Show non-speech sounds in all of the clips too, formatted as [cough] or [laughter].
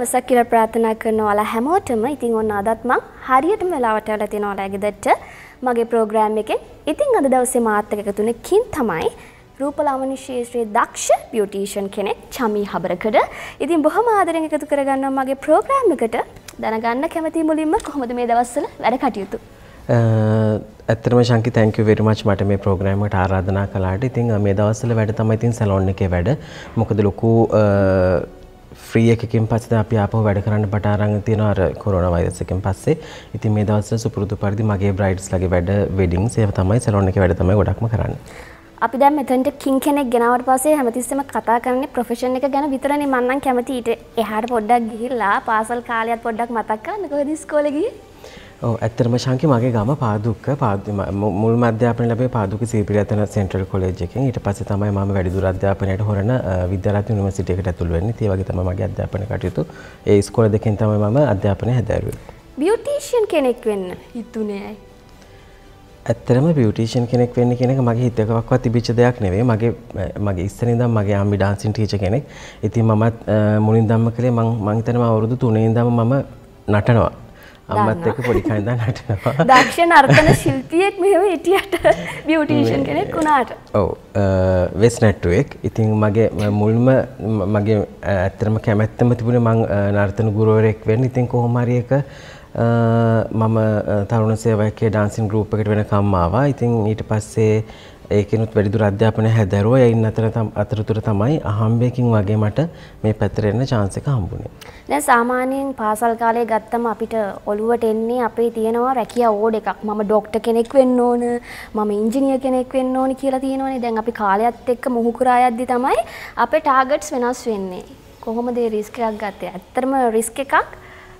දවසක් කියලා ප්‍රාර්ථනා කරනවා ඔයාලා හැමෝටම. ඉතින් ඔන්න අදත් මං හරියටම වෙලාවට ඇවිල්ලා තියෙනවා ඔයාලා ගෙදරට මගේ ප්‍රෝග්‍රෑම් එකෙන්. ඉතින් අද දවසේ මාත් එක්ක එකතුනේ කින් තමයි රූපලාවන්‍ය ශාස්ත්‍රයේ දක්ෂ බියුටිෂන් කෙනෙක් චමී හබරකඩ. ඉතින් බොහොම ආදරෙන් එකතු කරගන්නවා මගේ ප්‍රෝග්‍රෑම් එකට. දැනගන්න කැමතියි මුලින්ම කොහොමද මේ දවස්වල වැඩ කටයුතු? ඇත්තරම ශංකි තැංක වෙරිමච් මට මේ ප්‍රෝග්‍රෑමට ආරාධනා කලාට ඉතින් මේ දවස්සල වැඩ තමයි ඉතින් සැලොන් එකේ වැඩ මොකද ලොකු ්‍රී එකකින් පස්සේ අපි ආපහු වැඩ කරන්න පටාරං තියෙන අර කොරෝනා වෛරස් එකෙන් පස්සේ. ඉතින් මේ දවස්වල සුපුරුදු පරිදි මගේ බ්‍රයිඩ්ස් ලගේ වැඩ වෙඩින්ග්ස් ඒව තමයි සලෝන් එකේ වැඩ තමයි ගොඩක්ම කරන්නේ. අපි දැන් මෙතනට කින් කෙනෙක් ගෙනාවට පස්සේ හැමතිස්සෙම කතා කරන්නේ ප්‍රොෆෙෂන් එක ගැන විතරනේ මම නම් කැමති ඊට එහාට පොඩ්ඩක් ගිහිල්ලා පාසල් කාලයත් පොඩ්ඩක් මතක් කරන්න කොහෙද ඉස්කෝලේ ගියේ? ඔව් ඇත්තටම ශාන්කි මගේ ගම පාදුක්ක මුල් අධ්‍යාපනය ලැබේ පාදුක සීපිරියතන සෙන්ට්‍රල් කොලෙජ් එකෙන් ඊට පස්සේ තමයි මම වැඩිදුර අධ්‍යාපනයට හොරන විද්‍යාලත් යුනිවර්සිටි එකට ඇතුළු වෙන්නේ. ඒ වගේ තමයි මගේ අධ්‍යාපන කටයුතු. ඒ ඉස්කෝල දෙකෙන් තමයි මම අධ්‍යාපනය හැදෑරුවේ. බියුටිෂියන් කෙනෙක් වෙන්න හිතුනේ ඇයි? ඇත්තරම බියුටිෂන් කෙනෙක් වෙන්න කෙනෙක මගේ හිතකවක්වත් තිබිච්ච දෙයක් නෙවේ මගේ මගේ ඉස්සනිදම් මගේ අම්මි ඩාන්සින් ටීච කෙනෙක් ඉතින් මමත් මුලින් දම්ම කළේ මං මංතනම අවුරුදු තුනේ දම මම නටනවා අම්මත් එක්ක පොඩි කයිඳන් නටනවා. [laughs] දක්ෂ නර්තන ශිල්පියෙක් මෙහෙම හිටියට බියුටිෂන් [laughs] කෙනෙක් වුණාට. ඔව් වෙස් නැට්ටුවෙක්. ඉතින් මගේ මුල්ම මගේ ඇත්තටම කැමැත්තම තිබුණේ මං නර්තන ගුරුවරයෙක් වෙන්න. ඉතින් කොහොම හරි එක මම තරුණ සේවකයේ ඩාන්සින් ගෲප් එකට වෙනකම්ම ආවා. ඉතින් ඊට පස්සේ ඒකනුත් වැඩිදුර අධ්‍යාපනය හැදැරුව යයින් අතර අතරතුර තමයි අහම්බයකින් වගේ මට මේ පැතරෙන්න chance එක හම්බුනේ. දැන් සාමාන්‍යයෙන් පාසල් කාලේ ගත්තම අපිට ඔළුවට එන්නේ අපේ තියෙනවා රැකියා ඕඩ් එකක්. මම ડોක්ටර් කෙනෙක් වෙන්න ඕන, මම ඉංජිනේර කෙනෙක් වෙන්න ඕන කියලා තියෙනවනේ. දැන් අපි කාලයත් එක්ක මුහු කරා යද්දි තමයි අපේ ටාගට්ස් වෙනස් වෙන්නේ. කොහොමද ඒ රිස්ක් එකක් ගත්තේ? ඇත්තටම රිස්ක් එකක්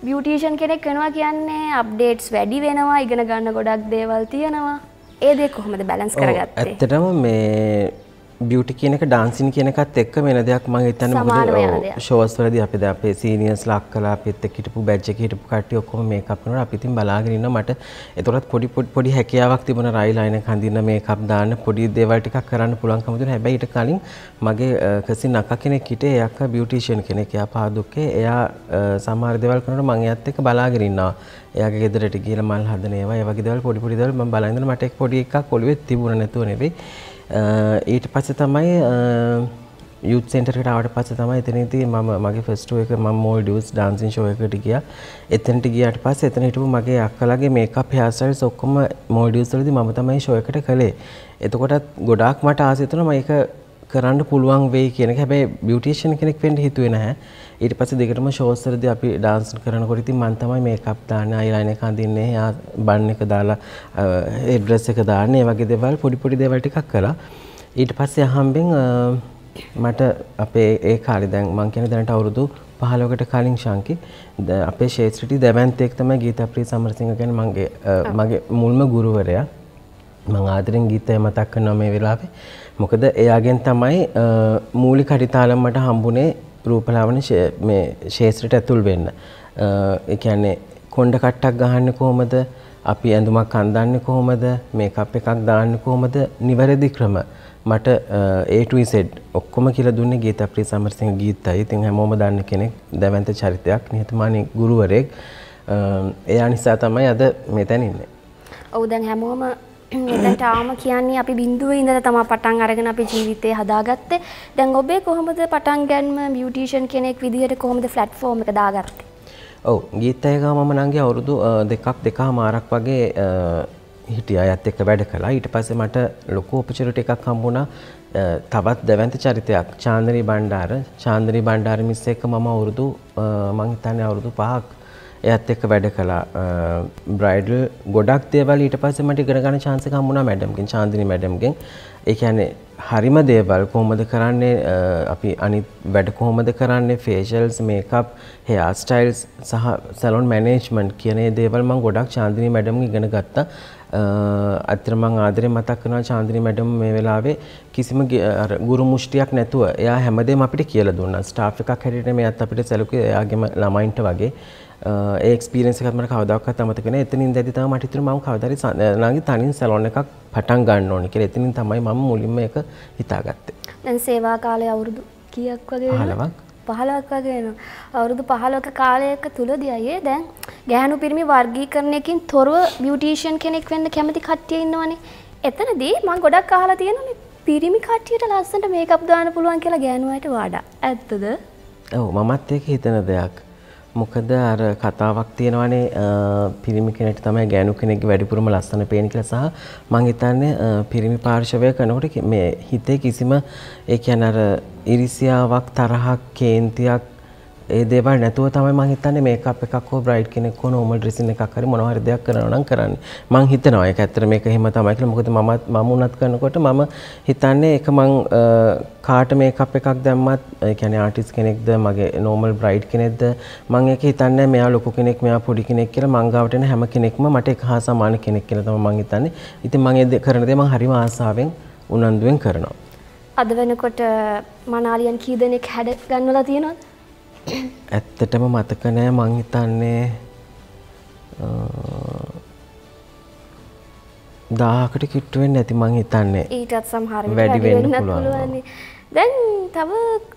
බියුටීෂන් කෙනෙක් වෙනවා කියන්නේ අප්ඩේට්ස් වැඩි වෙනවා, ඉගෙන ගන්න ගොඩක් දේවල් තියෙනවා. ඒදේ කොහොමද බැලන්ස් කරගත් ඇත්තටම මේ බියුටි කියන එක ඩාන්සින් කියන එකත් එක්ක වෙන දෙයක් මම හිතන්නේ මොකද ෂෝස් වලදී අපි දැන් අපේ සීනියර්ස් ලා අක්කලා අපිත් එක්ක හිටපු බැච් එකේ හිටපු කට්ටිය ඔක්කොම මේකප් කරනවා අපි ඉතින් බලාගෙන ඉන්නවා මට ඒතරත් පොඩි පොඩි හැකියාවක් තිබුණා රයි ලයින් එක හඳින්න මේකප් දාන්න පොඩි දේවල් ටිකක් කරන්න පුළුවන්කම තිබුණා හැබැයි ඊට කලින් මගේ කසින් අක්කා කෙනෙක් හිටියේ එයා අක්කා බියුටිෂියන් කෙනෙක් එයා පාදුක්කේ එයා සමහර දේවල් කරනකොට මම එයාත් එක්ක බලාගෙන ඉන්නවා එයාගේ ගෙදරට ගිහලා මල් හදන ඒවා ඒ වගේ දේවල් පොඩි පොඩි දේවල් මම බලන ඉඳලා මට එක් පොඩි එකක් ඔළුවේ තිබුණ නැතුව නෙවෙයි ඊට පස්සේ තමයි යුත් සෙන්ටර්කට ආවට පස්සේ තමයි එතනදී මම මගේ ෆස්ට් එක මම මෝල් ඩියුස් ඩාන්සින් ෂෝ එකකට ගියා. එතනට ගියාට පස්සේ එතන හිටපු මගේ අක්කලාගේ මේකප් හෙයාර් ස්ටයිල්ස් ඔක්කොම මෝල් ඩියුස් වලදී මම තමයි ෂෝ එකට කළේ. එතකොටත් ගොඩාක් මට ආසය තුන මේක කරන්න පුළුවන් වෙයි කියන එක. හැබැයි බියුටිෂියන් කෙනෙක් වෙන්න හිතුවේ නැහැ. ඊට පස්සේ දෙකටම ෂෝස් වලදී අපි ඩාන්ස් කරනකොට ඉතින් මම තමයි මේකප් දාන්නේ අයිලයින් එක අඳින්නේ එයා බන් එක දාලා හෙඩ් ඩ්‍රෙස් එක දාන්නේ ඒ වගේ දේවල් පොඩි පොඩි දේවල් ටිකක් කළා ඊට පස්සේ අහම්බෙන් මට අපේ ඒ කාලේ දැන් මං කියන්නේ දැනට අවුරුදු 15කට කලින් ශාන්කි අපේ ශේත්‍රටි දැවැන්තෙක් තමයි ගීතප්‍රිය සමරසිංහ කියන්නේ මගේ මගේ මුල්ම ගුරුවරයා මං ආදරෙන් ගීතය මතක් කරනවා මේ වෙලාවේ මොකද එයාගෙන් තමයි මූලික අඩිතාලම් මට හම්බුනේ රූපලාවන මේ ශේත්‍රයට ඇතුල් වෙන්න. එකන්නේ කොන්ඩ කට්ටක් ගහන්න කොහොමද අපි ඇඳුමක් අන්දන්න කොහොමද මේ අප් එකක් දාන්න කොහොමද නිවැරදි ක්‍රම මට ඒටවිසෙඩ් ඔක්කොම කියල දුන්න ගීත අප්‍රී සමරසිංහ ගීතයි ඉතින් හැමෝම දන්න කෙනෙක් දැවන්ත චරිතයක් නිහතමානි ගුරුවරෙක් එයා නිසා තමයි අද මෙතැනඉන්න. ඔවු දැන් හැමෝම දැන් තාම කියන්නේ අපි බිඳුවේ ඉඳලා තමයි පටන් අරගෙන අපේ ජීවිතේ හදාගත්තේ. දැන් ඔබේ කොහොමද පටන් ගන්න බියුටිෂන් කෙනෙක් විදිහට කොහොමද ප්ලැට්ෆෝම් එක දාගත්තේ? ඔව් ගීතයක මම නංගි අවුරුදු දෙකක් දෙකමාරක් වගේ හිටියා යත් එක්ක වැඩ කළා. ඊට පස්සේ මට ලොකු ඔපචුනිටි එකක් හම්බුණා. තවත් දැවැන්ත චරිතයක් චාන්දරි බණ්ඩාර. චාන්දරි බණ්ඩාර මිස් එක්ක මම අවුරුදු මං හිතන්නේ අවුරුදු 5ක් එයත් එක්ක වැඩ කලා බ්‍රයිඩල් ගොඩක් දේවල් ඊට පස්සේ මට ඉගෙන ගන්න chance එකක් හම්බුණා මැඩම්ගෙන් චාන්දිනි මැඩම්ගෙන් ඒ කියන්නේ හරිම දේවල් කොහොමද කරන්නේ අපි අනිත් වැඩ කොහොමද කරන්නේ ෆේෂල්ස් මේකප් හෙයා ස්ටයිල්ස් සහ සැලොන් මැනේජ්මන්ට් කියන දේවල් මම ගොඩක් චාන්දිනි මැඩම්ගෙන් ඉගෙන ගත්තා ඇත්තට මම ආදරේ මතක් කරනවා චාන්දිනි මැඩම් මේ වෙලාවේ කිසිම අර ගුරු මුෂ්ටියක් නැතුව එයා හැමදේම අපිට කියලා දුන්නා. ස්ටාෆ් එකක් හැටියට මෙයාත් අපිට සැලකුවේ එයාගේම ළමයින්ට වගේ. ඒ එක්ස්පීරියන්ස් එකත් මට කවදාකවත් අමතක නෑ. එතනින් දැදි තමයි මට හිතෙනවා මම කවදාරි නාගේ තනින් සැලෝන් එකක් පටන් ගන්න ඕනේ කියලා. එතනින් තමයි මම මුලින්ම ඒක හිතාගත්තේ. දැන් සේවා කාලය අවුරුදු කීයක් වගේ? 15ක්. පහලක් වගේන අවුරුදු පහලොක කාලයක තුළදී අයේ දැන් ගැහනු පිරිමි වර්ගීකරණයකින් තොරව බියටේෂන් කෙනෙක් වෙන්න කැමති කට්ටිය ඉන්නවනේ එතනදී මං ගොඩක් අහලා තියෙන මේ පිරිමි කට්ටියට ලස්සනට මේකප් දාන්න පුළුවන් කියලා ගෑනුවන්ට වඩා ඇත්තද ඔව් මමත් ඒක හිතන දෙයක් මොකද අර කතාවක් තියෙනවානේ පිරිමි කෙනෙට තමයි ගෑනු කෙනෙක්ගේ වැඩිපුරම ලස්සන පේන කියලා සහ මං හිතන්නේ පිරිමි පාර්ශවය කරනකොට මේ හිතේ කිසිම ඒ කියන්නේ අර ඉරිසියාවක් තරහක් කේන්තියක් ඒ දේවල් නැතුව තමයි මං හිතන්නේ මේකප් එකක් හෝ බ්‍රයිඩ් කෙනෙක් හෝ නෝමල් ඩ්‍රෙසින් එකක් හරි මොනවා හරි දෙයක් කරනවා නම් කරන්නේ. මං හිතනවා ඒක ඇත්තට මේක එහෙම තමයි කියලා. මොකද මම මම උනත් කරනකොට මම හිතන්නේ ඒක මං කාට මේකප් එකක් දැම්මත් ඒ කියන්නේ ආටිස්ට් කෙනෙක්ද මගේ නෝමල් බ්‍රයිඩ් කෙනෙක්ද මං ඒක හිතන්නේ මෙයා ලොකු කෙනෙක් මෙයා පොඩි කෙනෙක් කියලා මං ගාවට එන හැම කෙනෙක්ම මට එක හා සමාන කෙනෙක් කියලා තමයි මං හිතන්නේ. ඉතින් මං ඒ කරන දේ මං හරිම ආසාවෙන් උනන්දුවෙන් කරනවා. අද වෙනකොට මනාලියන් කී දෙනෙක් හැඩ ගන්නවලා තියෙනවද? ඇත්තටම මතක නෑ මං හිතන්නේ දාහකට කිට්ටුවෙන් ඇති මං හිතන්නේ ඊටත් සහර වැඩිවෙන්න පුළුවන් දැන් තව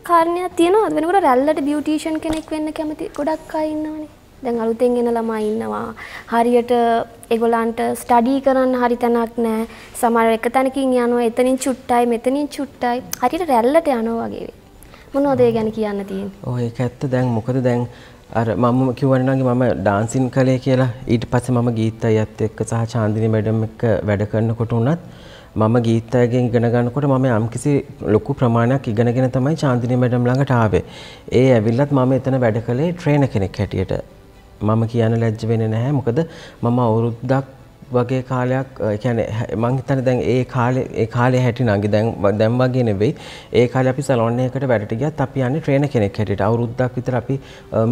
කාරණයක් තියෙනවා වෙනකට රැල්ලට බියුටීෂන් කෙනෙක් වෙන්න කැමති ගොඩක් අයින්නවනේ දැන් අලුතෙන් එන ළමා ඉන්නවා හරියට ඒගොල්ලන්ට ස්ටඩී කරන්න හරි තැනක් නෑ සමහර එක තැනකින් යනවා එතනින් චුට්ටයි මෙතනින් චුට්ටයි හරියට රැල්ලට යනවා වගේ මොනෝදේ ගැන කියන්න තියෙන් ඔය ඇත්ත දැන් මොකද දැන් අර මම කිවන්නගේ මම ඩාන්සින් කලේ කියලා ඊට පස්සේ මම ගීතයි ඇත් එක්ක සහ චාන්දිනී මැඩම් එක්ක වැඩ කරනකොට උනත් මම ගීතයෙන් ඉගෙන ගන්නකොට මම යම්කිසි ලොකු ප්‍රමාණයක් ඉගෙනගෙන තමයි චාන්දිනී මැඩම් ළඟට ආවේ. ඒ ඇවිල්ලත් මම එතන වැඩ කළේ ට්‍රේනර් කෙනෙක් හැටියට. මම කියන්න ලැජ්ජ වෙන්නේ නැහැ. මොකද මම අවුරුද්දක් වගේ කාලයක් එකැන මං හිතන දැන් ඒ කාලෙ කාලේ හැටි නගේ දැන් දැම් වගේ නෙවෙයි ඒ කාල අපි සලොන්නයකට වැඩටිගත් අපි යන්න ට්‍රේන කෙනෙක් හැට අවුරුද්දක් විතර අපි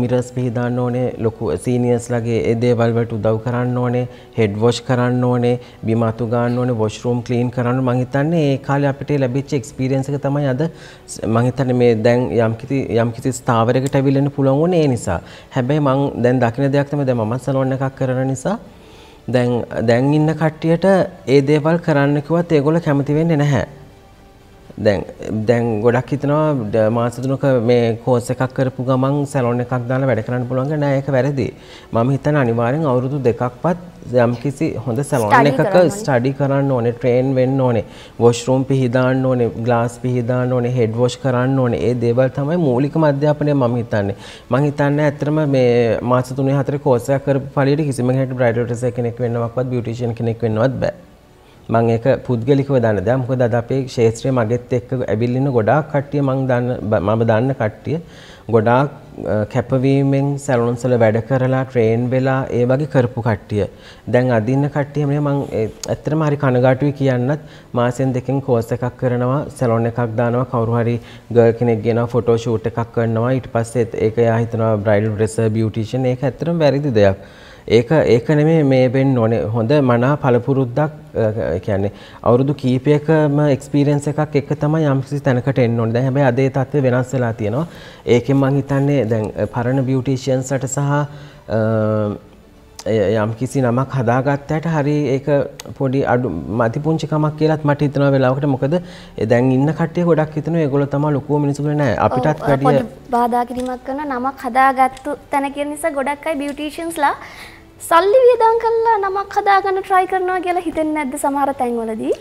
මිරස් පිහිදන්න ඕනේ ලොකු සීනියස් ලගේ ඒදේවල්වට උදව් කරන්න ඕනේ හෙඩ් වෝෂ් කරන්න ඕනේ බිමතු ගන්න ඕනේ වොෂරූම් කලීන් කරන්න මහිතන්නේ ඒ කාල අපිට ලැබිච්ච එක්ස්පිරියන්සක තමයි අද මහිතන මේ දැන් යම්කිති යම්කිසි ස්ථාවරකට ඇවිලෙන පුළුවන් ඕනේ ඒ නිසා හැබැයි මං දැන් දකින දෙයක් තම දැන් මමත් සලොන්න එකක් කරන නිසා දැන් ඉන්න කට්ටියට ඒ දේවල් කරන්නකුවත් ඒගොල කැමතිවෙන්නේ නැහැ දැන් දැන් ගොඩක් හිතනවා මාස තුනක මේ කෝස් එකක් කරපු ගමන් සැලොන් එකක් දාලා වැඩ කරන්න පුළුවන් කියලා නෑ ඒක වැරදි. මම හිතන්නේ අනිවාර්යෙන් අවුරුදු දෙකක්වත් යම්කිසි හොඳ සැලොන් එකක ස්ටඩි කරන්න ඕනේ, ට්‍රේන් වෙන්න ඕනේ, වොෂ්රූම් පිහිදාන්න ඕනේ, ග්ලාස් පිහිදාන්න ඕනේ, හෙඩ් වොෂ් කරන්න ඕනේ. ඒ දේවල් තමයි මූලිකම අධ්‍යාපනය මම හිතන්නේ. මම හිතන්නේ ඇත්තටම මේ මාස 3 4 කෝස් එකක් කරපු පළියට කිසිම කෙනෙක් බ්‍රයිඩල් ඩ්‍රෙසර් කෙනෙක් වෙන්නවක්වත් බියුටිෂියන් කෙනෙක් වෙන්නවත් බෑ. මං ඒක පුද්ගලිකව දන්න දෙයක්. මොකද අද අපේ ක්ෂේත්‍රයේ මගෙත් එක්ක ඇවිල්ලා ඉන්න ගොඩාක් කට්ටිය මං දන්න මම දන්න කට්ටිය ගොඩාක් කැපවීමෙන් සැලොන්ස් වල වැඩ කරලා ට්‍රේන් වෙලා ඒ වගේ කරපු කට්ටිය. දැන් අද ඉන්න කට්ටිය මේ මං ඇත්තටම හරි කනගාටුයි කියන්නත් මාසෙන් දෙකකින් කෝස් එකක් කරනවා සැලොන් එකක් දානවා කවුරු හරි ගර්ල් කෙනෙක් ගෙනවා ෆොටෝ ෂූට් එකක් කරනවා ඊට පස්සේ ඒක එයා හිතනවා බ්‍රයිඩල් ඩ්‍රෙසර් බියුටිෂන් ඒක ඇත්තටම වැරදි දෙයක්. ඒක ඒක නෙමේ මේ වෙන්න ඕනේ හොඳ මනා පළපුරුද්දක් කියන්නේ අවුරුදු කීපයකම එක්ස්පීරියන්ස් එකක් එක තමයි යම්කිසි තැනකට එන්න ඕනේ. දැන් හැබැයි අද ඒ තත්ත්වය වෙනස් වෙලා තියෙනවා. ඒකෙන් මම හිතන්නේ දැන් පරණ බියුටිෂියන්ස්ලට සහ යම් කිසි නමක් හදාගත්තට හරි ඒක පොඩි අඩු මතිපුංචි කමක් කියලාත් මට හිතනවා වෙලාවකට මොකද දැන් ඉන්න කට්ටිය ගොඩක් හිතනවා ඒගොල්ලෝ තමයි ලොකුම මිනිස්සු කියලා නෑ අපිටත් වැඩිය බාධා කිරීමක් කරන නමක් හදාගත්තු තැන කියන නිසා ගොඩක් අය බියුටිෂියන්ස්ලා සල්ලි වියදම් කරලා නමක් හදාගන්න try කරනවා කියලා හිතෙන්නේ නැද්ද සමහර තැන්වලදී?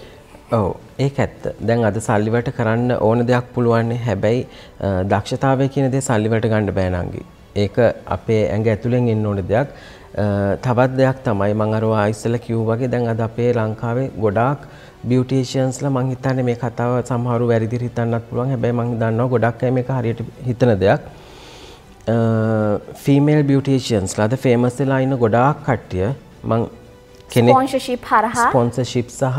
ඔව් ඒක ඇත්ත. දැන් අද සල්ලිවට කරන්න ඕන දෙයක් පුළුවන් හැබැයි දක්ෂතාවය කියන දේ සල්ලිවට ගන්න බෑ ඒක අපේ ඇඟ ඇතුලෙන් එන්න ඕන දෙයක්. තවත් දෙයක් තමයි මං අර ආයිස්සල කිව්වාගේ දැන් අද අපේ ලංකාවේ ගොඩාක් බියුටිෂන්ස්ල මං හිතන්නේ මේ කතාව සමහරු වැරදි හිතන්නත් පුළුවන්. හැබැයි මං දන්නවා ගොඩක් අය මේක හරියට හිතන දෙයක්. ෆීමේල් බියටේෂන්ස් ලද ෆේමස් වෙලා ඉන්න ගොඩාක් කට්ටිය මං කෙනෙක්ශිප් හරහා පොන්සශිප් සහ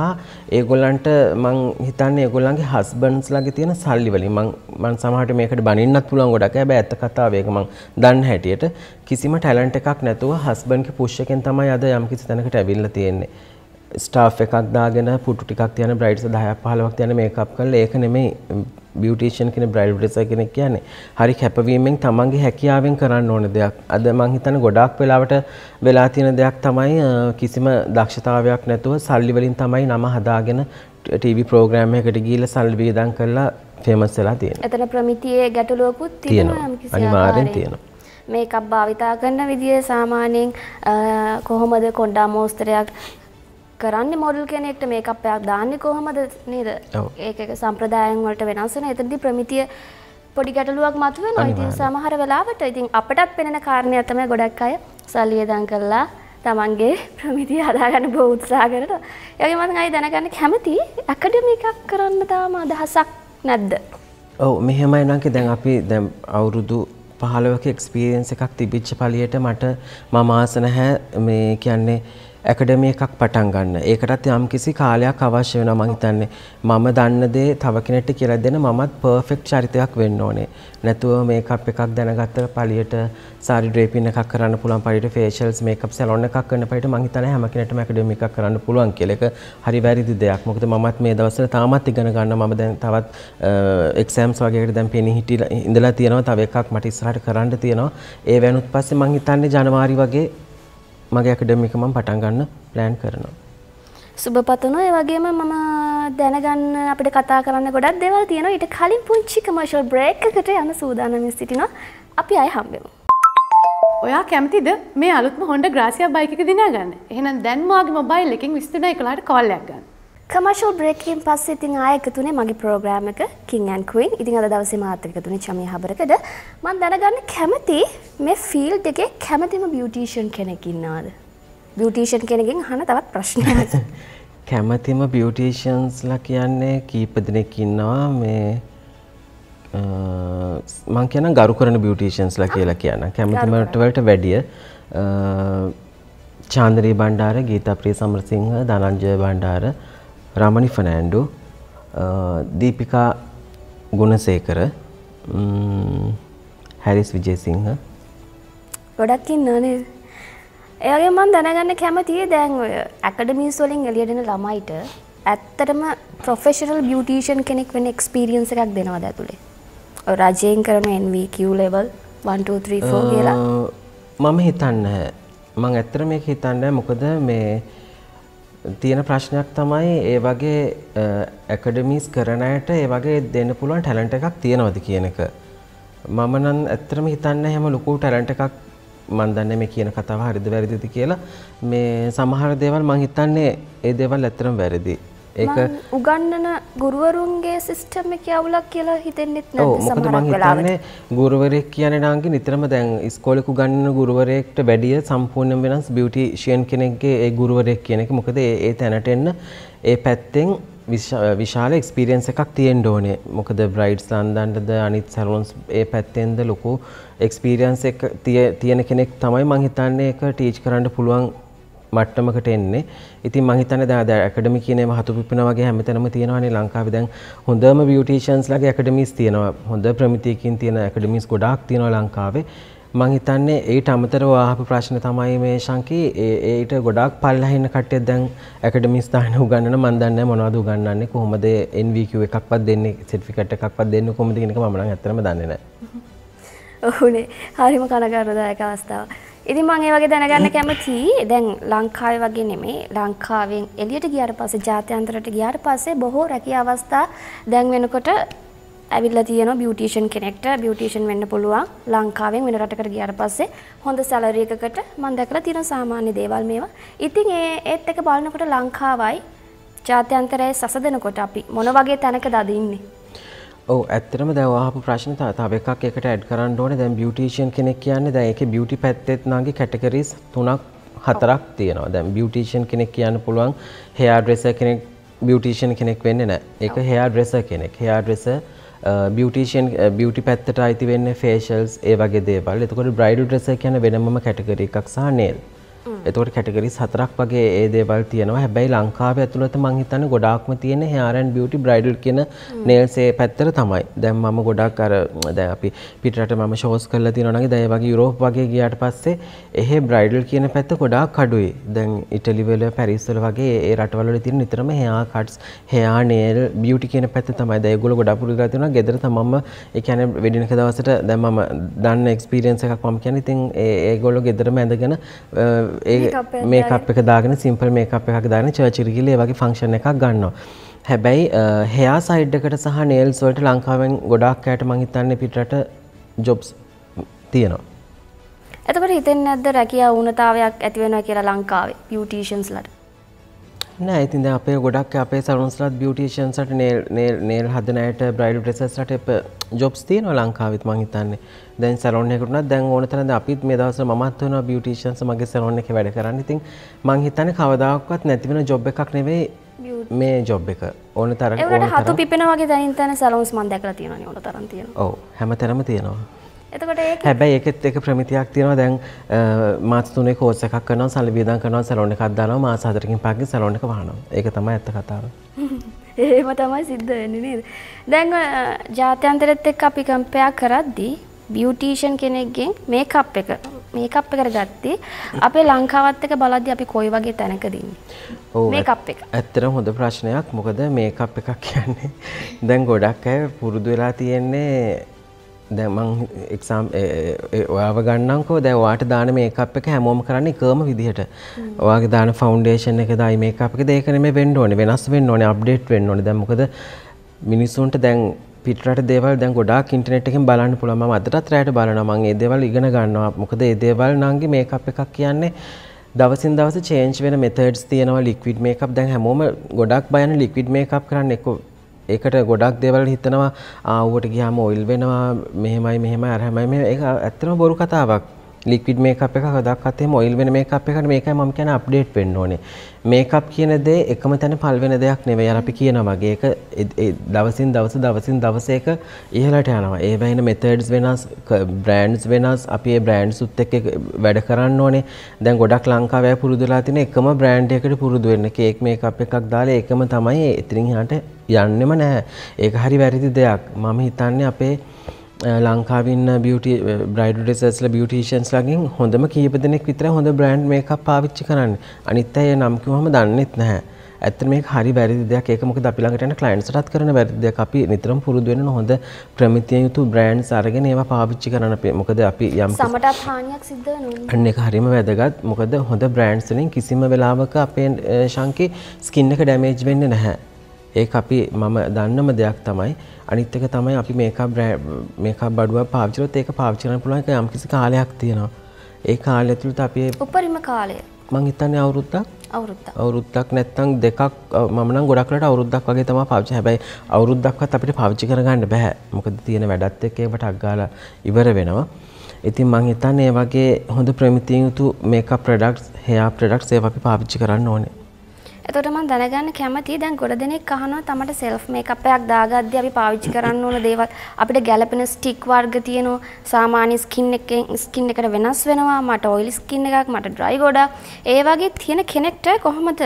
ඒගොල්ලන්ට මං හිතන්න ඒගොල්ලන්ගේ හස්බන්ස් ලගේ තියෙන සල්ලි වලින් මං මං සමහට මේකට බනින්නත් පුළුවන් ගොඩක් හැබැයි ඇත්ත කතාවේක මං දන්න හැටියට කිසිම ටැලන්ට් එකක් නැතුව හස්බන්ඩ්ගේ පුෂ් එකෙන් තමයි අද යම්කිසි තැනකට ඇවිල්ලා තියෙන්නේ ස්ටාෆ් එකක් දාගෙන පුටු ටිකක් තියන බ්‍රයිට්ස් 10ක් 15ක් තියන මේකප් කරලා ඒක නෙමෙයි බියුටිෂන් කෙනෙක් බ්‍රයිඩල් ඩිසයිනර් කෙනෙක් කියන්නේ හරි කැපවීමෙන් තමන්ගේ හැකියාවෙන් කරන්න ඕන දෙයක්. අද මං හිතන්නේ ගොඩාක් වෙලාවට වෙලා තියෙන දෙයක් තමයි කිසිම දක්ෂතාවයක් නැතුව සල්ලි වලින් තමයි නම හදාගෙන ටීවී ප්‍රෝග්‍රෑම් එකකට ගිහිල්ලා සල්ලි වියදම් කරලා ෆේමස් වෙලා තියෙනවා. එතන ප්‍රමිතියේ ගැටලුවකුත් තියෙනවා අනිවාර්යෙන් තියෙනවා. මේකක් භාවිතා කරන විදිය සාමාන්‍යයෙන් කොහොමද කොණ්ඩා මෝස්තරයක් කරන්න මොඩල් කෙනෙක්ට මේ අපයක් දාන්න කොහොමද නේද ඒක සම්ප්‍රදායන් වලට වෙනස්සන එතදි ප්‍රමිතිය පොඩි ගැටලුවක් මතුවෙන ඉතින් සමහර වෙලාවට ඉතින් අපටත් පෙනෙන කාරණය ඇතම ගොඩක් අය සල්ලියදන් කරලා තමන්ගේ ප්‍රමිතිය හදාගන්න බෝ උත්සා කරට යගේ මත් අයි දැනගන්න කැමති ඇකඩම එකක් කරන්න තාම අදහසක් නැද්ද ඔව මෙහෙමයි නකි දැන් අපි දැම් අවුරුදු පහළවක එක්ස්පීරියන්ස එකක් තිබිච්ච පලියට මට මමාසනහැ මේ කියන්නේ ඇකඩමිය එකක් පටන් ගන්න. ඒකටත් යම්කිසි කාලයක් අවශ්‍ය වෙනවා මං හිතන්නේ. මම දන්න දේ තව කෙනෙක්ට කියලා දෙන මමත් පර්ෆෙක්ට් චරිතයක් වෙන්න ඕනේ. නැතුව මේකප් එකක් දැනගත්ත පළියට සාරි ඩ්‍රේපින් එකක් කරන්න පුළුවන් පළියට ෆේෂල්ස් මේකප් සැලොන් එකක් කරන පළියට මං හිතන්නේ හැම කෙනෙක්ටම ඇකඩමි එකක් කරන්න පුළුවන් කියලා. ඒක හරි වැරදි දෙයක්. මොකද මමත් මේ දවස්වල තාමත් ඉගෙන ගන්න මම දැන් තවත් එක්සෑම්ස් වගේ එකට දැන් පෙනී හිටිලා ඉඳලා තියෙනවා. තව එකක් මට ඉස්සරහට කරන්න තියෙනවා. ඒ වෙනුත් පස්සේ මං හිතන්නේ ජනවාරි වගේ මගේ ඇකඩමි එක මම පටන් ගන්න ප්ලෑන් කරනවා. සුබපතනෝ ඒ වගේම මම දැනගන්න අපිට කතා කරන්න ගොඩක් දේවල් තියෙනවා. ඊට කලින් පුංචි කමර්ෂල් බ්‍රේක් එකකට යන සූදානම්ව සිටිනවා. අපි ආයෙ හම්බෙමු. ඔයා කැමතිද මේ අලුත්ම හොන්ඩ ග්‍රාසියා බයික් එක දිනා ගන්න? එහෙනම් දැන් මාගේ මොබයිල් එකෙන් 23 11ට කෝල් එකක් ගන්න. කමර්ශල් බ්‍රේකින් පස්ස ඉතින් ආයකතුනේ මගේ ප්‍රෝග්‍රෑම එක කින්යන් කුවන් ඉතින් අද දවසේ මාතකතුනේ චමය හබරකට මන් දැනගන්න කැමති මේ ෆිල් දෙකේ කැමතිම බියටීෂන් කෙනෙකින්නවාද බියටීෂන් කෙනකින් හන තවත් ප්‍රශ්නයක් [laughs] කැමතිම බියටීෂන්ස්ලා කියන්නේ කීප දෙනෙක් ඉන්නවා මේ මං කියන ගරු කරන බියටීෂන්ස්ලා කියලා කියන කැමතිමටවලට වැඩිය චාන්දරී බණ්ඩාර ගීතා ප්‍රී සමරසිංහ ධනංජය බණ්ඩාර රමණි ෆනෑන්ඩු දීපිකා ගුණසේකර හැරිස් විජේසිංහ ගොඩක් ඉන්නනේ ඒගේ මන් දැනගන්න කැමතිය දැන් ඔය ඇකඩමිස් වලින් එළියටෙන ළමයිට ඇත්තටම ප්‍රොෆෙෂනල් බියුටිෂන් කෙනෙක් වෙන එක්ස්පීරියන්ස් එකක් දෙනවා ඇතුලේ. ඔය රජයෙන් කරන NVQ level 1 2 3 4 කියලා මම හිතන්නේ මම ඇත්තට මේක හිතන්නේ මොකද මේ තියෙන ප්‍රශ්නයක් තමයි ඒ වගේ ඇකඩමිස් කරනයට ඒ වගේ දෙන්න පුළුවන් ටැලන්ට එකක් තියෙනවද කියන එක. මම නම් ඇත්තරම හිතන්න හැම ලොකු ටැලන්ට එකක් මන්දන්න මේ කියන කතාව හරිද වැරදිද කියලා මේ සමහර දේවල් මං හිතන්නේ ඒ දේවල් ඇත්තරම් වැරදි. ඒක උගන්නන ගුරුවරුන්ගේ සිස්ටම් එක අවුලක් කියලා හිතෙන්නෙත් නැහැ සමහර වෙලාවට ගුරුවරයෙක් කියන්නේ නාංගි නිතරම දැන් ඉස්කෝලේක උගන්නන ගුරුවරයෙක්ට වැඩිය සම්පූර්ණ වෙනස් බියුටිෂියන් කෙනෙක්ගේ ඒ ගුරුවරයෙක් කියන එක මොකද ඒ තැනට එන්න ඒ පැත්තෙන් විශාල එක්ස්පීරියන්ස් එකක් තියෙන්න ඕනේ. මොකද බ්‍රයිඩ්ස් ලන්දන්ටද අනිත් සැලොන්ස් ඒ පැත්තෙන්ද ලොකු එක්ස්පීරියන්ස් එක තියෙන කෙනෙක් තමයි මං හිතන්නේ ඒක ටීච් කරන්න පුළුවන් මට්ටමකට එන්නේ. ඉතින් මං හිතන්නේ දැන් දැන් ඇකඩමි කියන ඒවා හතු පිපෙනා වගේ හැමතැනම තියෙනවානේ ලංකාවේ දැන් හොඳම බියුටිෂියන්ස් ලාගේ ඇකඩමිස් තියෙනවා. හොඳ ප්‍රමිතියකින් තියෙන ඇකඩමිස් ගොඩාක් තියෙනවා ලංකාවේ. මං හිතන්නේ ඊට අමතරව ආහපු ප්‍රශ්න තමයි මේ ශංකී ඒට ගොඩාක් පල්ලහින්න කට්ටිය දැන් ඇකඩමිස් දාන උගන්නන මන් දන්නේ මොනවද උගන්වන්නේ කොහොමද NVQ එකක්වත් දෙන්නේ සර්ටිෆිකේට් එකක්වත් දෙන්නේ කොහොමද කියන එක මම නම් ඇත්තටම දන්නේ නැහැ. ඔහුනේ හරිම කනගාටුදායක අවස්ථාවක්. ඉතින් මම ඒ වගේ දැනගන්න කැමතියි. දැන් ලංකාවේ වගේ නෙමෙයි. ලංකාවෙන් එළියට ගියාට පස්සේ ජාත්‍යන්තරයට ගියාට පස්සේ බොහෝ රැකියා අවස්ථා දැන් වෙනකොට ඇවිල්ලා තියෙනවා බියුටිෂන් කෙනෙක්ට බියුටිෂන් වෙන්න පුළුවන්. ලංකාවෙන් වෙන රටකට ගියාට පස්සේ හොඳ සැලරි එකකට මම දැකලා තියෙන සාමාන්‍ය දේවල් මේවා. ඉතින් ඒ ඒත් එක බලනකොට ලංකාවයි ජාත්‍යන්තරයේ සසදනකොට අපි මොන වගේ තැනකද අද ඉන්නේ? ඔව ඇත්තරම දැවාහපු ප්‍රශ්න තව එකක් එකට ඇඩ් කරන්න ඕන දැන් බියුටේෂන් කෙනෙක් කියන්නේ දැන් ඒක බියුටි පැත්තෙත් නංගේ කැටගරිස් තුනක් හතරක් තියෙනවා දැන් බියුටේෂන් කෙනෙක් කියන්න පුළුවන් හෙයා ඩ්‍රෙසර් කෙනෙක් බියුටේෂන් කෙනෙක් වෙන්නේ නැහැ ඒක හෙයා ඩ්‍රෙසර් කෙනෙක් හෙයා ඩ්‍රෙසර් බියුටේෂන් බියුටි පැත්තට අයිති වෙන්නේ ෆේෂල්ස් ඒ වගේ දේවල් එතකොට බ්‍රයිඩල් ඩ්‍රෙසර් කියන්නේ වෙනමම කැටගරි එකක් සහ නේල් එතකොට කැටගරිස් හතරක් වගේ ඒ දේවල් තියෙනවා. හැබැයි ලංකාවේ ඇතුළත මං හිතන්නේ ගොඩාක්ම තියෙන hair and beauty bridal කියන nails ඒ පැත්තට තමයි. දැන් මම ගොඩක් අර දැන් අපි පිටරට මම shows කරලා තියෙනවා නම් දැන් වගේ යුරෝප් වගේ ගියාට පස්සේ එහෙ bridal කියන පැත්ත ගොඩාක් අඩුයි. දැන් ඉටලි වල පැරිස් වල වගේ ඒ රටවල වල තියෙන නිතරම hair cuts, hair nail beauty කියන පැත්ත තමයි. දැන් ඒගොල්ලෝ ගොඩක් පුරුදු කරලා තියෙනවා. ගෙදර තමන්ම ඒ කියන්නේ වෙඩිනක දවසට දැන් මම දන්න experience එකක් මම කියන්නේ ඉතින් ඒගොල්ලෝ ගෙදරම ඇඳගෙන ඒ මේකප් එක දාගෙන සිම්පල් මේකප් එකක් දාගෙන චර්ච් එකට ගිහලා ඒ වගේ ෆන්ක්ෂන් එකක් ගන්නවා. හැබැයි හෙයා සයිඩ් එකට සහ නේල්ස් වලට ලංකාවෙන් ගොඩාක් අයට මං හිතන්නේ පිටරට ජොබ්ස් තියෙනවා. එතකොට හිතෙන්නේ නැද්ද රැකියාව වුණතාවයක් ඇති වෙනවා කියලා ලංකාවේ බියුටිෂන්ස්ලට? නෑ ඉතින් දැන් අපේ ගොඩක් අපේ සලුන්ස්ලත් බියුටිෂන්ස්ලට නේල් නේල් නේල් හදන අයට බ්‍රයිඩල් ඩ්‍රෙසස්ලට ජොබ්ස් තියෙනවා ලංකාවෙත් මං හිතන්නේ. දැන් සැලොන් එකට උනත් දැන් ඕන තරම් දැන් අපිත් මේ දවස්වල මමත් වෙනවා බියුටිෂන්ස් මගේ සැලොන් එකේ වැඩ කරන්නේ. ඉතින් මං හිතන්නේ කවදාකවත් නැති වෙන ජොබ් එකක් නෙවෙයි මේ ජොබ් එක ඕන තරම් ඕන තරම් හතු පිපෙන වගේ දැනින් තන සැලොන්ස් මම දැකලා තියෙනවා නේ ඕන තරම් තියෙනවා. ඔව් හැම තැනම තියෙනවා. එතකොට හැබැයි ඒකෙත් එක ප්‍රමිතියක් තියෙනවා දැන් මාස තුනේ කෝස් එකක් කරනවා සල්ලි වියදම් කරනවා සැලෝන් එකක් දානවා මාස හතරකින් පස්සේ සැලෝන් එක වහනවා ඒක තමයි ඇත්ත කතාව [laughs] එහෙම තමයි සිද්ධ වෙන්නේ නේද දැන් ජාත්‍යන්තරෙත් එක්ක අපි කම්පෙයා කරද්දී බියුටීෂන් කෙනෙක්ගෙන් මේකප් එක මේකප් එකට ගත්තේ අපේ ලංකාවත් එක බලද්දි අපි කොයි වගේ තැනකද ඉන්නේ මේකප් එක ඇත්තටම හොඳ ප්‍රශ්නයක් මොකද මේකප් එකක් කියන්නේ දැන් ගොඩක් අය පුරුදු වෙලා තියෙන්නේ දැමං එක්සාම් ඔයාව ගන්නකෝ දැ වාට දාන මේ එකප් එක හැමෝම කරන්න එකම විදිහට ඔයාගේ දාන ෆෞන්ඩේෂන් එක දයි මේ අපක දෙකනේ වෙන්ඩ ඕන වෙනස් වෙන්න ඕන අප්ඩේට් වෙන්න ඕන දැමකද මිනිස්සුන්ට දැන් පිටරට දේවල් දැන් ගොඩක් ඉන්ටනෙට් එකෙන් බලන්න පුළුවන් මම අදටත් රැයට බලනවා මම ඒ දේවල් ඉගෙන ගන්නවා මොකද ඒ දේවල් නංගි මේකප් එකක් කියන්නේ දවසින් දවස චේන්ච් වෙන මෙතඩ්ස් තියෙනවා ලික්විඩ් මේකප් දැන් හැමෝම ගොඩක් බයන ලික්විඩ් මේකප් කරන්න එක්කෝ ඒකට ගොඩක් දෙවල් හිතනවා ආවට ගියාම ඔයිල් වෙනවා මෙහෙමයි මෙහෙම අරහමයි මේ ඒක ඇත්තම බොරු කතාවක් ලික්විඩ් මේකප් එක හදක්වත් එහෙම ඔයිල් වෙන මේකප් එකට මේකයි මම කියන්නේ අප්ඩේට් වෙන්න ඕනේ. මේකප් කියන දේ එකම තැන පල් වෙන දෙයක් නෙවෙයි. අර අපි කියනවා වගේ ඒක දවසින් දවස දවසින් දවස ඒක ඉහළට යනවා. ඒ වෙන මෙතඩ්ස් වෙනස්, බ්‍රෑන්ඩ්ස් වෙනස්, අපි ඒ බ්‍රෑන්ඩ්ස් උත් එක්ක වැඩ කරන්න ඕනේ. දැන් ගොඩක් ලංකාවේ පුරුදුලා තියෙන එකම බ්‍රෑන්ඩ් එකකට පුරුදු වෙන්න. කේක් මේකප් එකක් දාලා ඒකම තමයි එතනින් එහාට යන්නෙම නැහැ. ඒක හරි වැරදි දෙයක්. මම හිතන්නේ අපේ ලංකාවින්න බියට බ්‍රයිඩ ඩෙසස්ල බියටේෂන්ස් ලගින් හොඳම කීප දෙනෙක් විතර හොඳ බ්‍රන්ඩ් මේක් පාවිච්චි කරන්න අනිත් අය නම්කිවහම දන්නෙත් නැහැ ඇත මේ හරි වැරදි දෙයක් එකමක අපිළඟට කලයින්ටරත් කරන වැරදිද අපි නිතරම් පුරුදුවෙන හොඳ ප්‍රමිතිය යුතු බ්‍රන්ඩ් අරගෙන ඒවා පාවිච්චි කරන අපේ මොකද අපි යම් අන්න එක හරිම වැදගත් මොකද හොඳ බ්‍රන්ඩ්ස්ලින් කිසිම වෙලාවක අපේ ශංකි ස්කින්නක ඩැමේජ් වෙන්න නැහැ ඒ අපි මම දන්නම දෙයක් තමයි අනිත් එක තමයි අපි මේක මේක බඩුව පාවිච්චිලොත් ඒක පාවිච්චිරන පුළුවන් යම් කිසි කාලයක් තියෙනවා. ඒ කාලය ඇතුළත අපි උපරිම කාලය මං හිතන්නේ අවුරුද්දක් අවුරුද්දක් අවුරුද්දක් නැත්තම් දෙකක් මම නම් ගොඩක් රට අවුරුද්දක් වගේ තමයි පාවිච්චි හැබැයි අවුරුද්දක්වත් අපිට පාවිච්චි කරගන්න බෑ මොකද තියෙන වැඩත් එක්ක ඒවට අග්ගාලා ඉවර වෙනවා ඉතින් මං හිතන්නේ ඒ වගේ හොඳ ප්‍රමිතිය යුතු මේකප් ප්‍රොඩක්ට්ස් හෙයා ප්‍රොඩක්ට්ස් ඒවා අපි පාවිච්චි කරන්න ඕනේ එතකොට මම දැනගන්න කැමතියි දැන් ගොඩ දෙනෙක් අහනවා තමට self makeup එකක් දාගද්දී අපි පාවිච්චි කරන්න ඕන දේවල් අපිට ගැළපෙන ස්ටික් වර්ග තියෙනවා සාමාන්‍ය skin එකෙන් skin එකට වෙනස් වෙනවා මට oily skin එකක් මට dry ගොඩක් ඒ වගේ තියෙන කෙනෙක්ට කොහොමද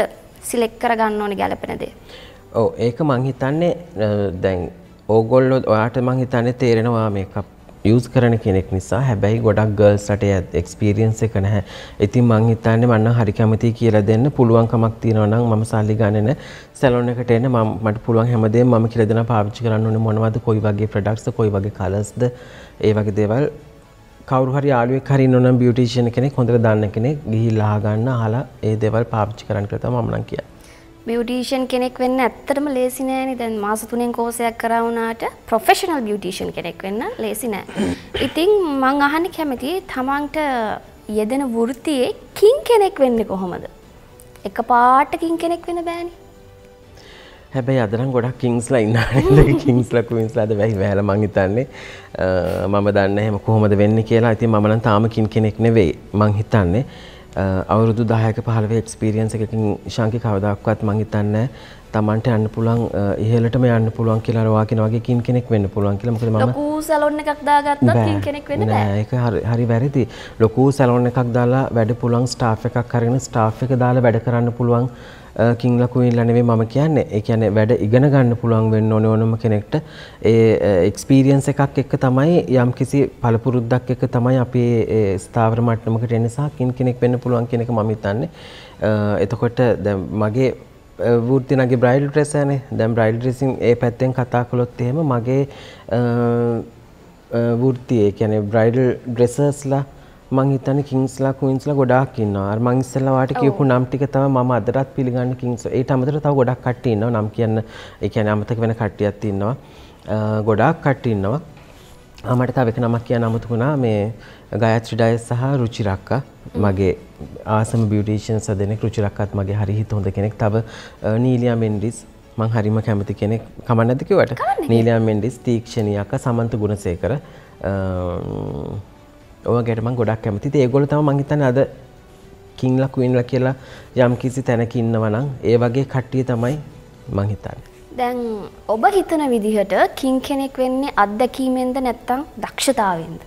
select කරගන්න ඕනේ ගැළපෙන දේ ඔව් ඒක මං හිතන්නේ දැන් ඕගොල්ලෝ ඔයාට මං හිතන්නේ තේරෙනවා මේකප් යස් කරන කෙනෙක් නිසා හැබැයි ගොඩක් ගර්ල්ස්ට එක්ස්පිරියන්ස් එක නැහැ. ඉතින් මං හිතන්නේ මන්න හරි කැමතියි කියලා දෙන්න පුළුවන් කමක් තියෙනවා නම් මම සල්ලි ගන්න සැලොන් එකට එන්න මම මට පුළුවන් හැමදේම මම කියලා දෙනවා පාවිච්චි කරන්න ඕනේ මොනවද කොයි වගේ ප්‍රොඩක්ට්ස්ද කොයි වගේ කලර්ස්ද ඒ වගේ දේවල් කවරු හරි යාළුවෙක් හරි ඉන්නවනම් බියුටිෂියන් කෙනෙක් හොඳට දන්න කෙනෙක් ගිහිල්ලා අහගන්න අහලා ඒ දේවල් පාවිච්චි කරන්න කියලා තමයි මම නම් කියන්නේ. බියුටිෂන් කෙනෙක් වෙන්න ඇත්තටම ලේසි නෑනේ. දැන් මාස 3න් කෝසයක් කරා වුණාට ප්‍රොෆෙෂනල් බියුටිෂන් කෙනෙක් වෙන්න ලේසි නෑ. ඉතින් මං අහන්න කැමතියි තමන්ට යෙදෙන වෘත්තියේ කින් කෙනෙක් වෙන්නේ කොහොමද? එකපාරට කින් කෙනෙක් වෙන්න බෑනේ. හැබැයි අදරම් ගොඩක් කිංස්ලා ඉන්නානේ කිංස්ලා කුවින්ස්ලාද වැහි වැහැලා මං හිතන්නේ මම දන්නේ එහෙම කොහොමද වෙන්නේ කියලා. ඉතින් මම නම් තාම කින් කෙනෙක් නෙවෙයි. මං හිතන්නේ අවුරුදු 10ක 15ක එක්ස්පීරියන්ස් එකකින් ඉෂාන්කි කවදාක්වත් මං හිතන්නේ තමන්ට යන්න පුළුවන් ඉහළටම යන්න පුළුවන් කියලා අර වාකින වගේ කින් කෙනෙක් වෙන්න පුළුවන් කියලා මොකද මම ලොකු සැලොන් එකක් දාගත්තත් කින් කෙනෙක් වෙන්න බෑ නෑ ඒක හරි හරි වැරදි ලොකු සැලොන් එකක් දාලා වැඩ පුළුවන් ස්ටාෆ් එකක් අරගෙන ස්ටාෆ් එක දාලා වැඩ කරන්න පුළුවන් කිං ලකුයිල්ලා නෙවෙයි මම කියන්නේ. ඒ කියන්නේ වැඩ ඉගෙන ගන්න පුළුවන් වෙන්න ඕනේ ඕනම කෙනෙක්ට. ඒ එක්ස්පීරියන්ස් එකක් එක්ක තමයි යම්කිසි පළපුරුද්දක් එක්ක තමයි අපි ස්ථාවර මට්ටමකට එන්නේ සහ කින් කෙනෙක් වෙන්න පුළුවන් කියන එක මම හිතන්නේ. එතකොට දැන් මගේ වෘතිනගේ බ්‍රයිල් ට්‍රෙසන දැම් බ්‍රයිල් ට්‍රෙසින් ඒ පැත්තෙන් කතා කළොත් එහෙම මගේ වෘතියේ කැනෙ බ්‍රයිඩල් ඩ්‍රෙසර්ස්ලා මං හිතන්නේ කිංස්ලා කුයින්ස්ලා ගොඩාක් ඉන්නවා. අර මං ඉස්සෙල්ලා වාට කියපු නම් ටික තමයි මම අදටත් පිළිගන්නේ කිංස්. ඒට අමතරව තව ගොඩක් කට්ටිය ඉන්නවා නම් කියන්න. ඒ කියන්නේ අමතක වෙන කට්ටියක් ඉන්නවා. ගොඩාක් කට්ටිය ඉන්නවා. මට තව එක නමක් කියන්න අමතක වුණා මේ ගායත්‍රි ඩයස් සහ රුචිරක්කා මගේ ආසම බියුටිෂන් සදෙනෙක් රුචිරක්කත් මගේ හරි හිත හොඳ කෙනෙක්. තව නීලියා මෙන්ඩිස් මං හරිම කැමති කෙනෙක්. කමක් නැද්ද කිව්වට? නීලියා මෙන්ඩිස් තීක්ෂණියක සමන්ත ගුණසේකර ඔයගටම ගොඩක් ඇමති ඒගොල තම මහිතන අද කින්ලක් වන්ල කියලා යම් කිසි තැනක ඉන්නවනම් ඒ වගේ කට්ටිය තමයි මංහිතන්න. දැන් ඔබ හිතන විදිහට කින් කෙනෙක් වෙන්නේ අත්දැකීමෙන්ද නැත්තං දක්ෂතාවෙන්ද.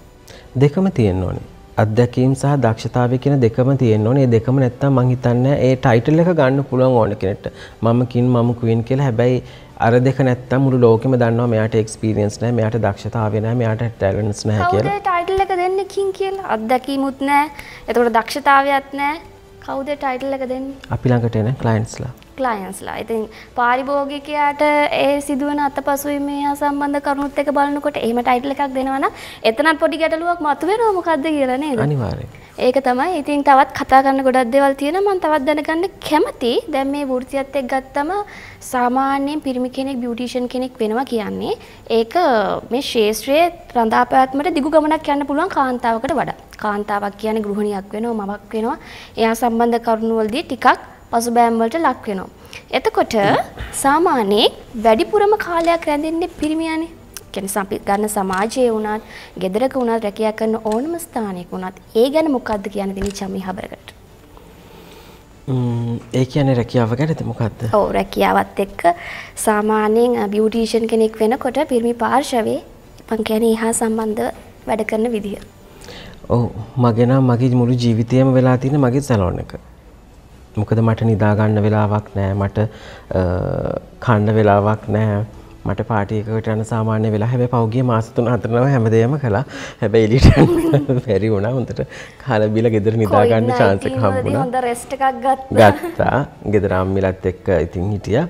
දෙකම තියෙන්න ඕනේ අත්දැකීම් සහ දක්ෂතාවය කියන දෙකම තියෙන්න ඕනේ. ඒ දෙකම නැත්තම් මං හිතන්නේ ඒ ටයිටල් එක ගන්න පුළුවන් ඕන කෙනෙක්ට. මම කින් මම ක්වීන් කියලා. හැබැයි අර දෙක නැත්තම් මුළු ලෝකෙම දන්නවා මෙයාට එක්ස්පීරියන්ස් නැහැ, මෙයාට දක්ෂතාවය නැහැ, මෙයාට ටැලන්ට්ස් නැහැ කියලා. එකකින් කියලා අත්දැකීමුත් නෑ එතකොට දක්ෂතාවයක් නෑ කවුද ටයිටල් එක දෙන්න අපි ළඟට එන ක්ලයින්ස්ලා ක්ලයන්ස්ලා. ඉතින් පාරිභෝගිකයාට ඒ සිදුවන අතපසුවීමේ හා සම්බන්ධ කරුණුත් එක බලනකොට එහෙම ටයිටල් එකක් දෙනවා නම් එතනත් පොඩි ගැටලුවක් මතුවෙනවා මොකද්ද කියලා නේද? අනිවාර්යයෙන්. ඒක තමයි. ඉතින් තවත් කතා කරන්න ගොඩක් දේවල් තියෙනවා. මම තවත් දැනගන්න කැමති. දැන් මේ වෘත්තියත් එක්ක ගත්තම සාමාන්‍යයෙන් පිරිමි කෙනෙක් බියුටිෂන් කෙනෙක් වෙනවා කියන්නේ ඒක මේ ශාස්ත්‍රයේ රඳා පැවැත්මට දිගු ගමනක් යන්න පුළුවන් කාන්තාවකට වඩා. කාන්තාවක් කියන්නේ ගෘහණියක් වෙනවා, මමක් වෙනවා. එයා සම්බන්ධ කරුණු වලදී ටිකක් පසුබෑම්වලට ලක් වෙනවා. එතකොට සාමාන්‍යයෙන් වැඩිපුරම කාලයක් රැඳෙන්නේ පිරිමියානේ. කියන්නේ අපි ගන්න සමාජයේ වුණත්, ගෙදරක වුණත් රැකියා කරන ඕනම ස්ථානයක වුණත් ඒ ගැන මොකද්ද කියන්නේ දෙනි චමි හබරකට? ඒ කියන්නේ රැකියාව ගැනද මොකද්ද? ඔව් රැකියාවත් එක්ක සාමාන්‍යයෙන් බියුටිෂන් කෙනෙක් වෙනකොට පිරිමි පාර්ශවයේ මං කියන්නේ එහා සම්බන්ධ වැඩ කරන විදිය. ඔව් මගේ නම් මගේ මුළු ජීවිතයම වෙලා තියෙන මගේ සැලෝන් එක. මොකද මට නිදාගන්න වෙලාවක් නෑ මට කණ්ඩ වෙලාවක් නෑ මට පාටියකට යන සාමාන්‍ය වෙලා හැබැ පෞගේ මාසතුන අතරනව හැමදේම කලා හැබැ එලිට පැරි වුණා උන්ට කාලබිල ගෙදර නිදාගන්න චාන්සක හම්බුණ ගත්තා ගෙදරම්මිලත් එක්ක ඉතින් හිටිය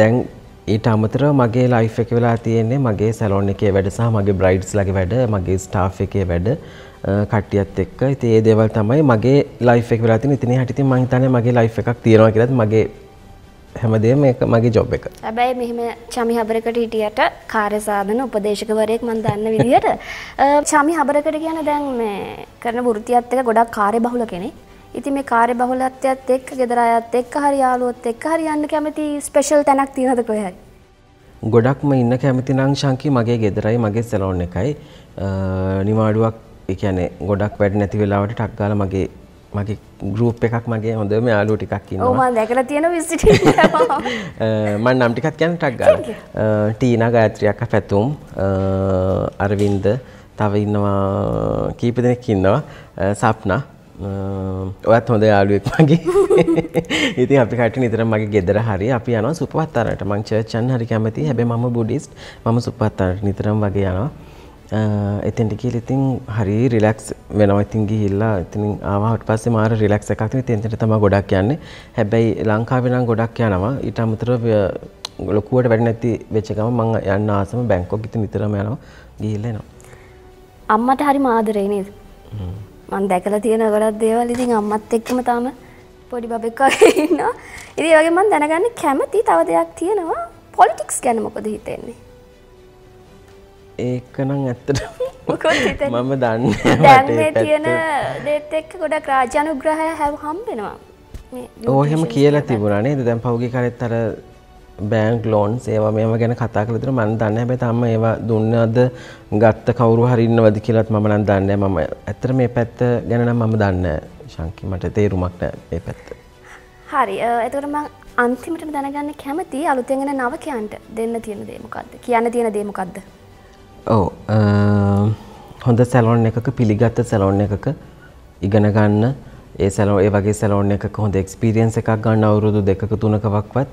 දැන් ඊට අමතර මගේ ලයිෆ් එක වෙලා තියෙන්නේ මගේ සැලොන් එකේ වැඩ සහ මගේ බ්‍රයිඩ්ස් ලගේ වැඩ මගේ ස්ටාෆ් එකේ වැඩ කට්ටියත් එක්ක ඉතින් ඒ දේවල් තමයි මගේ ලයිෆ් එක වෙලා තියෙන ඉතින් එහාට ඉතින් මම හිතන්නේ මගේ ලයිෆ් එකක් තියෙනවා කියලාත් මගේ හැමදේම මේක මගේ ජොබ් එක. හැබැයි මෙහෙම චමි හබරකට හිටියට කාර්ය සාධන උපදේශකවරයෙක් මම දන්න විදිහට චමි හබරකට කියන දැන් මේ කරන වෘත්තියත් එක ගොඩක් කාර්ය බහුල කෙනෙක්. ඉතින් මේ කාර්ය බහුලත්වයත් එක්ක ගෙදර අයත් එක්ක හරි යාළුවොත් එක්ක හරි යන්න කැමති ස්පෙෂල් තැනක් තියෙනවද කොහේ හරි? ගොඩක්ම ඉන්න කැමති නම් ශංකි මගේ ගෙදරයි මගේ සැලෝන් එකයි. නිවාඩුවක් එකන ගොඩක් වැඩ නැති වෙලාවට ටක් ගාල මගේ මගේ ගරුප් එකක් මගේ හොඳම යාලු ටිකක් ඉන්නවා දැකලා තියෙන විසිට [laughs] මම නම් ටිකක් කියන්න ටක් ගාල ටීනා ගායත්‍රියක් පැතුම් අරවින්ද තව ඉන්නවා කීප දෙනෙක් ඉන්නවා සප්නා ඔයත් හොඳ යාලුවෙක් මගේ [laughs] ඉති අපිට නිතර මගේ ගෙදර හරි අපි යන සුපවත්තරට මං චර්චන් හරි කැමති හැබැ ම බුඩිස්ට ම සුපත්තරට නිතරම් වගේ යනවා එතෙන්ට කියල ඉතින් හරි රිලක්ස් වෙනවා ඉතින් ගිහිල්ලා ඉතින් ආවට පස්සේ මාර රිලක්ස් එකක් ඉතින් එතෙන්ට තමයි ගොඩක් යන්නේ. හැබැයි ලංකාවේ නම් ගොඩක් යනවා. ඊට අමතරව ලොකුවට වැඩ නැති වෙච්ච ගම මම යන්න ආසම බැංකොක් ඉතින් නිතරම යනවා. ගිහිල්ලා එනවා. අම්මට හරි ආදරේ නේද? මම දැකලා තියෙන ගොඩක් දේවල් ඉතින් අම්මත් එක්කම තාම පොඩි බබෙක් වගේ ඉන්නවා. ඉතින් ඒ වගේ මම දැනගන්න කැමති තව දෙයක් තියෙනවා. පොලිටික්ස් ගැන මොකද හිතෙන්නේ? ඒකනම් ඇත්තට මම දන්න දැන්නේ තියෙන දෙත් එක්ක ගොඩක් රාජානුග්‍රහය හැව හම්බෙනවා ඕහෙම කියලා තිබුණනේ දැන් පහුගි කරෙත් අර බෑන්ක් ලෝන්ස් ඒවා මෙම ගැන කතා කළ විතර මම දන්නේ හැබැයි තාම ඒවා දුන්නද ගත්ත කවුරු හරි ඉන්නවද කියලාත් මම නම් දන්නේ මම ඇත්තට මේ පැත්ත ගැන නම් මම දන්නේ ශංකි මට තේරුමක් නැහැ මේ පැත්ත හරි එතකොට මම අන්තිමට දැනගන්න කැමති අලුතෙන් එන නවකයන්ට දෙන්න තියෙන දේ මොකද්ද කියන්න තියෙන දේ මොකද්ද ඔව හොඳ සැලෝන් එකක පිළිගත්ත සැලෝන් එකක ඉගෙන ගන්න ඒ සැලෝ ඒ වගේ සැලෝන් එකක හොඳ එක්ස්පීරියන්ස් එකක් ගන්න අවුරුදු දෙකක තුනකවක්වත්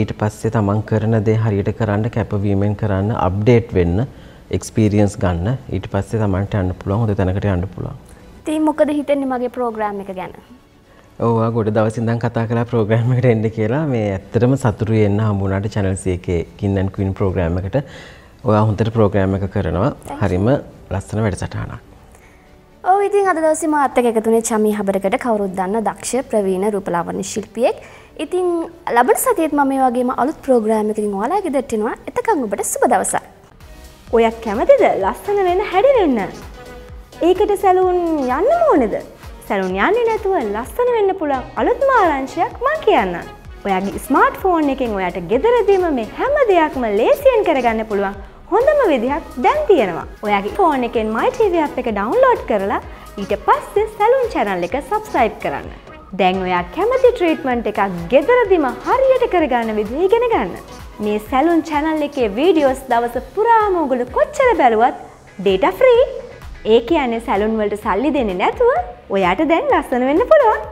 ඊට පස්සේ තමන් කරන දේ හරියට කරන්න කැපවීමෙන් කරන්න අප්ඩේට් වෙන්න එක්ස්පීරියන්ස් ගන්න ඊට පස්සේ තමන්ට යන්න පුළුවන් හොඳ තැනකට යන්න පුළුවන්. ඉතින් මොකද හිතන්නේ මගේ ප්‍රෝග්‍රෑම් එක ගැන? ඕවා ගොඩ දවසින්දන් කතා කලා ප්‍රෝග්‍රෑම් එකට එන්න කියලා මේ ඇත්තටම සතුරු එන්න හම්බුණාට channel එකේ Kin and Queen ප්‍රෝග්‍රෑම් එකට ඔයා හොඳට ප්‍රෝග්‍රෑම් එක කරනවා හරිම ලස්සන වැඩසටහනක් ඕ ඉතින් අද දවසේ මාත් එක්ක එකතුනේ චමී හබරකට කවුරුත් දන්න දක්ෂ ප්‍රවීණ රූපලාවන්‍ය ශිල්පියෙක්. ඉතින් ලබන සතියේත් මම මේ වගේම අලුත් ප්‍රෝග්‍රෑම් එකකින් ඔයාලා ගෙදරට එනවා. එතකන් ඔබට සුබ දවසක්. ඔයා කැමතිද ලස්සන වෙන්න හැඩවෙන්න? ඒකට සැලූන් යන්න ඕනේද? සැලුන් යන්නේ නැතුව ලස්සන වෙන්න පුළුවන් අලුත් මාරංශයක් මං කියන්න. ඔයාගේ ස්මාර්ට් ෆෝන් එකෙන් ඔයාට ගෙදරදීම මේ හැම දෙයක්ම ලේසියෙන් කරගන්න පුළුවන් හොඳම විදිහක් දැන් තියෙනවා. ඔයාගේ ෆෝන් එකෙන් මයිටව එක ඩවන්ලෝඩ් කරලා ඊට පස්සේ සැලුන් චැනල් එක සබස්ක්‍රයිබ් කරන්න. දැන් ඔයා කැමති ට්‍රීට්මන්ට් එකක් ගෙදරදිම හරියට කරගන්න විදිහ ඉගෙන ගන්න. මේ සැලුන් චැනල් එකේ වීඩියෝස් දවස පුරාම ඔගොල්ලෝ කොච්චර බැලුවත් data free. ඒ කියන්නේ සැලුන් වලට සල්ලි දෙන්නේ නැතුව ඔයාට දැන් ලස්සන වෙන්න පුළුවන්.